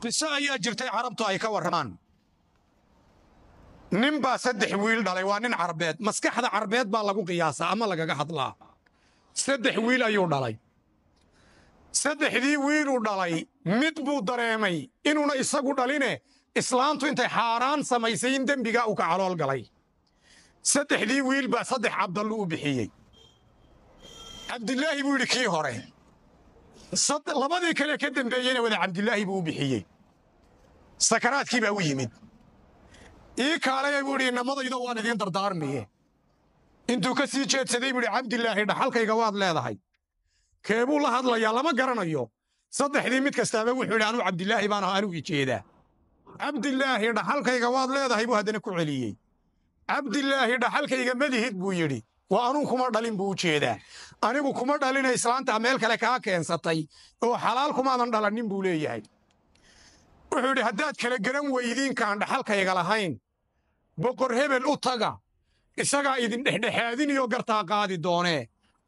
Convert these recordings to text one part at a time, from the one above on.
qiso ayaa jirtay carabtu ay ka warramaan nin baa saddex wiil dhalay waa nin carbeed maskaxda carbeed baa lagu qiyaasaa ama lagaga hadlaa saddex wiil ayuu dhalay saddexdii wiiluu dhalay mid buu dareemay inuuna isagu dhaline islaantu intay xaaraan samaysay in dembigaa uu ka calool galay saddexdii wiil baa saddex cabdallu u bixiyey cabdilaahi buu yidhi kii hore labadii kale ka dambeeyeyna wada cabdulaahi buu u bixiyey sakaraadkii baa u yimid ii kaalaya buu idhi inamadaydo waan idiin dardaarmiye intuu ka sii jeedsaday buu ihi cabdilaahi dhaxalkayga waad leedahay kee buu la hadlayaa lama garanayo saddexdii mid kastaaba wuxuu idhi anuu cabdilaahi baan ahaa anuu jeedaa cabdilaahi dhaxalkayga waad leedahay buu haddana ku celiyey cabdilaahi dhaxalkayga madihid buu yidhi waa anuu hmm. kuma dhalin buu u jeedaa anigu kuma dhalina islaantaa meel kale kaa keensatay oo xalaal kumaadan dhalanin buu leeyahay wuxuu yidhi haddaad kala garan weydiinkaan dhaxalkayga lahayn boqor hebel u taga isagaa idin dhexdhexaadiniyoo gartaa qaadi doonee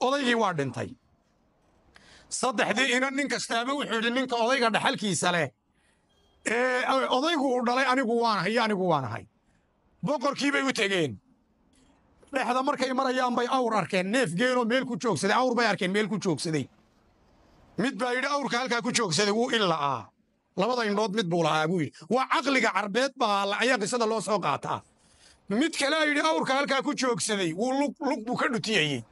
odaygii waa dhintay saddexdii inan nin kastaaba wuxuu yidhi ninka odayga dhaxalkiisa leh eh, ee odaygu uu dhalay anigu waanahay iyo anigu waanahay boqorkii bay u tegeen dhexda markay marayaan bay awr arkeen neef geeloo meel ku joogsaday awr bay arkeen meel ku joogsaday mid baa yidhi awrka halkaa ku joogsaday wuu in la'aa labada indhood mid buu la'aa buu yidhi waa caqliga carbeed baa ayaa qisada loo soo qaataa mid kalea yidhi awrka halkaa ku joogsaday wuu luglug buu ka dhutiyayey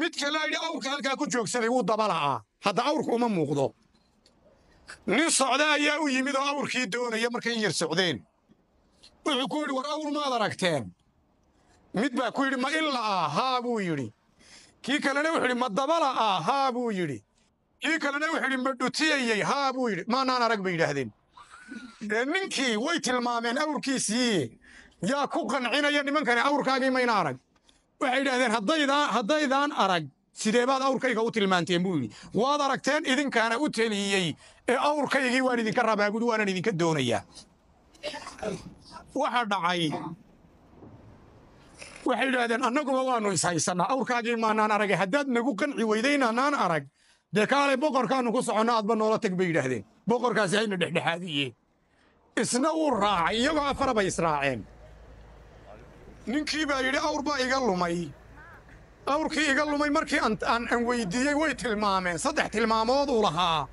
mid kalea yidhi awrka halkaa ku joogsaday wuu daba la'aa hadda awrku uma muuqdo nin socda ayaa u yimid oo awrkii doonaya markay yar socdeen wuxuu ku yidhi war awr maad aragteen mid baa ku yidhi ma illa ah haa buu yidhi kii kalena wuxuu yidhi ma dabala ah haa buu yidhi kii kalena wuxuu yidhi ma dhutiyayey haa buu yidhi maanaan arag bay yidhaahdeen ee ninkii way tilmaameen awrkiisii yaa ku qancinaya nimankani awrkaagii mayna arag waxay yidhaahdeen haddaydaan arag sidee baad awrkayga u tilmaanteen buu yidhi waad aragteen idinkaana u teliyey ee awrkaygii waan idinka rabaa buui waanan idinka doonayaa waxa dhacay waxay yidhaahdeen annaguba waannu ishaysanaa awrkaagii maanaan aragay haddaad nagu qanci weyda inaanaan arag dee kaalay boqorkaannu ku soconna aadba noola tag bay yidhaahdeen boqorkaasi hayna dhexdhexaadiyee isna wuu raacay iyagoo afara bay israaceen ninkii baa yidhi awr baa iga lumay awrkii iga lumay markii aan weyddiiyey way tilmaameen saddex tilmaamooduu lahaa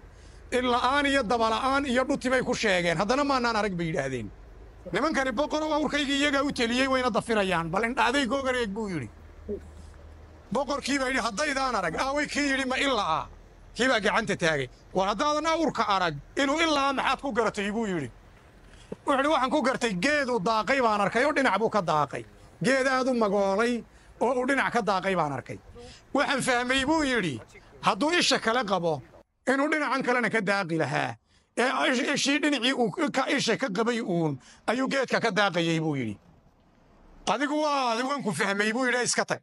in la'aan iyo dabala'aan iyo dhuti bay ku sheegeen haddana maannaan arag bay yidhaahdeen nimankani boqorow awrkayga iyagaa u teliyey wayna dafirayaan bal indha adaygoogan buu yidhi boqorkiibaa yidhi haddaydaan arag ahway kii yidhi ma ilaa kiibaa gacanta taagay war haddaadan awrka arag inuu ilaa maxaad ku gartay buu yidhi wuxuuhi waxaan ku gartay geeduu daaqay baan arkay oo dhinac buu ka daaqay geed aad u magoolay oo uu dhinac ka daaqay baan arkay waxaan fahmay buu yidhi hadduu isha kale qabo inuu dhinacan kalena ka daaqi lahaa ee eh, ishii dhinacii isha ka qabay uun ayuu geedka ka daaqayey buu yidhi adigu waan ku fahmay buu yidhi iska tag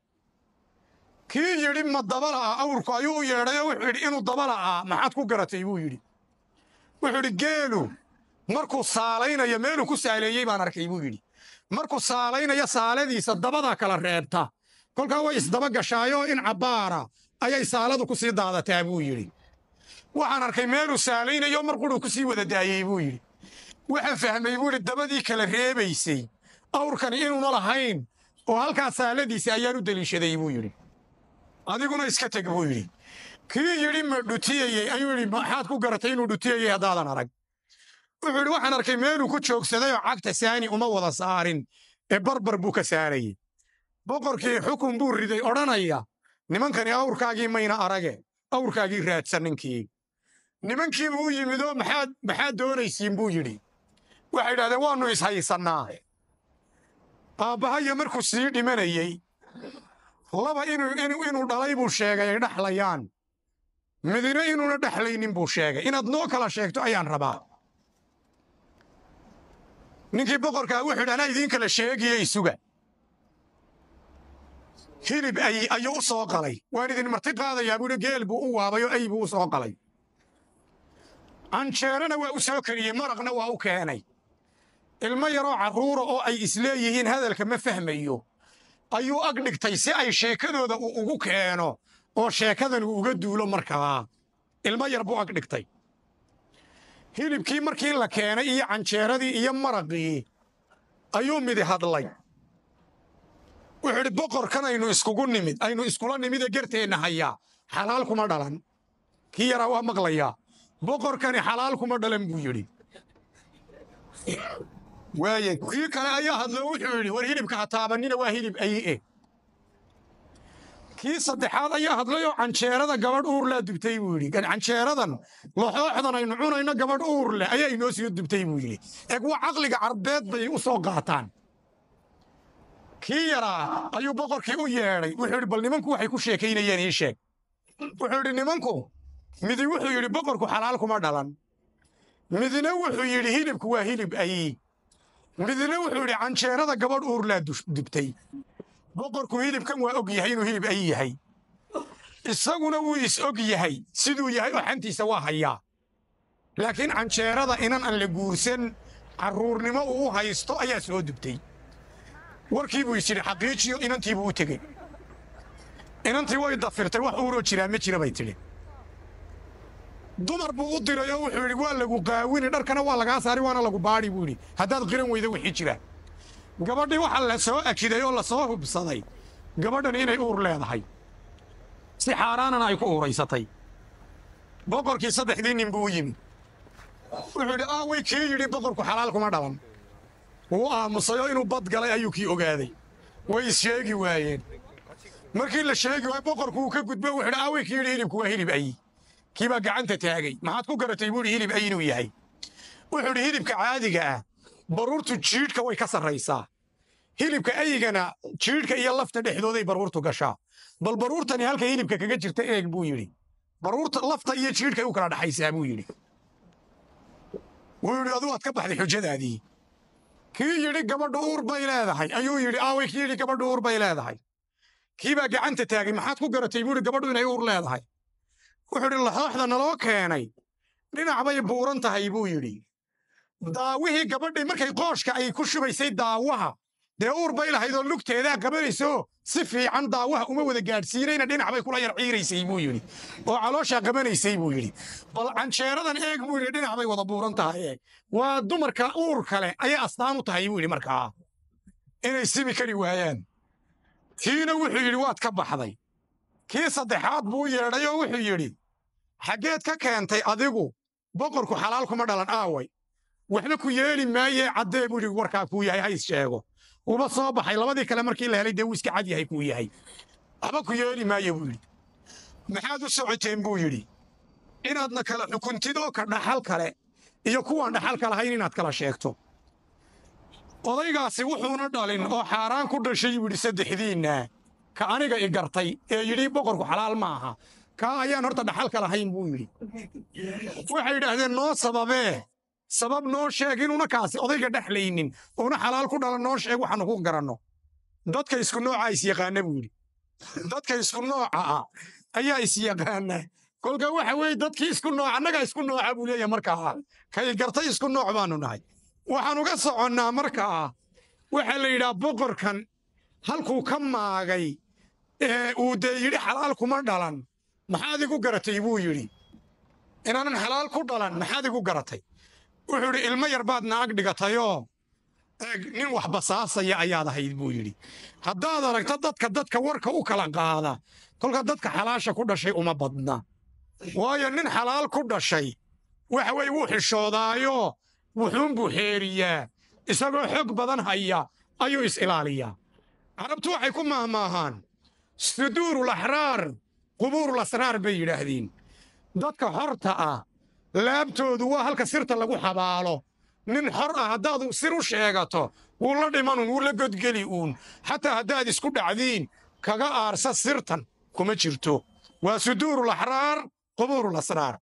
kii yidhi ma dabala'a awrku ayuu u yeedhay oo wuxuu yidhi inuu dabala'a maxaad ku garatay buu yidhi wuxuu yidhi geelu markuu saalaynayo meeluu ku saaleeyey baan arkay buu yidhi markuu saalaynaya saaladiisa dabada kala reebta kolkaa way isdaba gashaayoo in cabbaara ayay saaladu ku sii daadataa buu yidhi waxaan arkay meeluu saalaynayo mar quruu ku sii wada daayey buu yidhi waxaan fahmay buu idhi dabadii kala reebaysay awrkani inuuna lahayn oo halkaa saaladiisa ayaan u deliishaday buu yidhi adiguna iska teg buu yidhi kii yidhi ma dhutiyayey ayuu yidhi maxaad ku garatay inuu dhutiyayey haddaadan arag wuxuu yidhi waxaan arkay meeluu ku joogsaday oo cagta saani uma wada saarin ee barbar buu ka saarayey boqorkii xukun buu riday odhanaya nimankani awrkaagii mayna arage awrkaagii raadsan ninkii nimankiiba u yimid maxaad doonaysiin buu yidhi waxay idhahdeen waannu ishaysannaa aabbahaya markuu sii dhimanayey laba inuu dhalay buu sheegay ay dhaxlayaan midina inuuna dhexlaynin buu sheegay inaad noo kala sheegto ayaan rabaa ninkii boqorkaa ah wuxuu idhi anaa idiin kala sheegiye isuga hilib ayuu u soo qalay waan idin marti qaadayaa buu buuhi geel buu u waabay oo ay buu u soo qalay canjeerana waa u soo keliyey maraqna waa u keenay ilmo yaroo carruura oo ay isleeyihiin hadalka ma fahmayo ayuu ag dhigtay si ay sheekadooda uu ugu keeno oo sheekadan uga duulo markaa ilmo yar buu ag dhigtay hilibkii markii la keenay iyo canjeeradii iyo maraqii ayuu midi hadlay wuxuu idhi boqorkan aynu iskugu nimid aynu iskula nimidee gerteenna hayaa xalaal kuma dhalan kii yaraa waa maqlayaa boqorkani xalaal kuma dhalan buu yidhi waaya kii kale ayaa hadlo wuxuu yidhi war hilibka ha taabanina waa hilib ayi'e kii saddexaad ayaa hadlayoo canjeerada gabadh uur laa dubtay buu yidhi canjeeradan laxooxdan aynu cunayno gabadh uur leh ayaa inoo sii dubtay buu yidhi eg caqliga carbeed bay u soo qaataan kii yaraa ayuu boqorkii u yeedhay wuxuu yidhi bal nimanku waxay ku sheekaynayeen ii sheeg wuxuu yidhi nimanku midi wuxuu yidhi boqorku xalaal kuma dhalan midna wuxuu yidhi hilibku waa hilib ayi midna wuxuu yidhi canjeerada gabadh uurlaa dubtay boqorku hilibkan waa og yahay inuu hilib ay yahay isaguna wuu is og yahay siduu yahay oo xantiisa waa hayaa laakiin canjeerada inan aan la guursan carruurnimo uu u haysto ayaa soo dubtay warkii buu is yidhi xaqiijiyo inantiibuu u tegey inantii way dafirtay wax uuroo jiraa ma jira bay tidhi dumar buu u diray oo wuxuu yidhi waa lagu qaawini dharkana waa lagaa saari waana lagu baadhi buu yidhi haddaad qiran weyda wixii jira gabadhii waxaa la soo akiday oo lasoo hubsaday gabadhani inay uur leedahay si xaaraanana ay ku uuraysatay boqorkii saddexdii nin buu u yimi wuxuu yidhi aaway kii yidhi boqorku xalaal kuma dhalan wuu aamusayo inuu bad galay ayuu kii ogaaday way issheegi waayeen markii la sheegi waaye boqorku uu ka gudbo wuxu yidhi aaway kii yidhi hilibku waa hilib ayi kiibaa gacanta taagay maxaad ku garatay buuhi hilib ay inuu yahay wuxuu idhi hilibka caadiga ah baruurtu jiidhka way ka sarraysaa hilibka ayigana jiidhka iyo lafta dhexdooday baruurtu gashaa bal baruurtani halka hilibka kaga jirta eeg buu yidhi baruurta lafta iyo jiidhkay u kala dhaxaysaa buu yidhi wuu yidhi aduu aad ka baxday xujadaadii kii yidhi gabadhu uur bay leedahay ayuu yidhi aaway kii yidhi gabadhu uur bay leedahay kiibaa gacanta taagay maxaad ku garatay buu yidhi gabadhu inay uur leedahay wuxuu idhi laxlaxda naloo keenay dhinac bay buuran tahay buu yidhi daawihii gabadhii markay qooshka ay ku shubaysay daawaha dee uur bay lahayd oo lugteedaa qabanaysoo si fiican daawaha uma wada gaadhsiinayna dhinacbay kula yar ciiraysay buu yidhi oo calooshaa qabanaysay buu yidhi bal canjeeradan eeg buu yidhi dhinac bay wada buuran tahay eh. waa dumarka uur kale ayay astaan u tahay buu yidhi markaa inay simi kari waayaan tiina wuxuu yidhi waad ka baxday kii saddexaad buu yeedhay oo wuxuu yidhi xaggeed ka keentay adigu boqorku xalaal kuma dhalan aaway waxna ku yeeli maayee caddee buu idhi warkaa kuu yahay hays sheego uba soo baxay labadii kale markii la helay dee wuu iska cad yahay kuu yahay waxba ku yeeli maaye buu yidhi maxaad u socoteen buu yidhi inaadna kala xukuntidoo ka dhaxal kale iyo kuwaan dhaxalka lahayn inaad kala sheegto odaygaasi wuxuuna dhalin oo xaaraan ku dhashay buu yidhi saddexdiinna ka aniga i gartay ee yidhi boqorku xalaal ma aha kaa ayaan horta dhaxalka lahayn buu yidhi waxay yidhaahdeen noo sababee sabab noo sheeg inuuna kaasi odayga dhexlaynin oona xalaal ku dhala noo sheeg waxaanu ku garanno dadka isku noocaa isyaqaana buu yidhi dadka isku nooca ah ayaa isyaqaana kolka waxa weeye dadkii isku nooc annagaa isku nooca buu leeyahay markaa ah. kay gartay isku nooc baanu nahay waxaan uga soconnaa markaa ah, waxaa la yidhaha boqorkan halkuu ka maagay ee uu dee yidhi xalaal kuma dhalan maxaad igu garatay buu yidhi inaanan xalaal ku dhalan maxaad igu garatay wuxuu yidhi ilmo yar baad naag dhigatayoo eeg nin wax basaasaya ayaad ahayd buu yidhi haddaad aragto dadka dadka warka u kala qaada kolka dadka xalaasha ku dhashay uma badna waayo nin xalaal ku dhashay waxa weye wuu xishoodaayo wuxuunbuu xeeriyaa isagoo xog badan haya ayuu is ilaaliyaa carabtu waxay ku maahmaahaan suduurulaxraar qubuurulasraar bay yidhaahdeen dadka xorta ah laabtoodu waa halka sirta lagu xabaalo nin xor ah haddaad sir u sheegato wuu la dhimanun wuu la godgeli uun xataa haddaad isku dhacdiin kaga aarsa sirtan kuma jirto waa suduurulaxraar asraar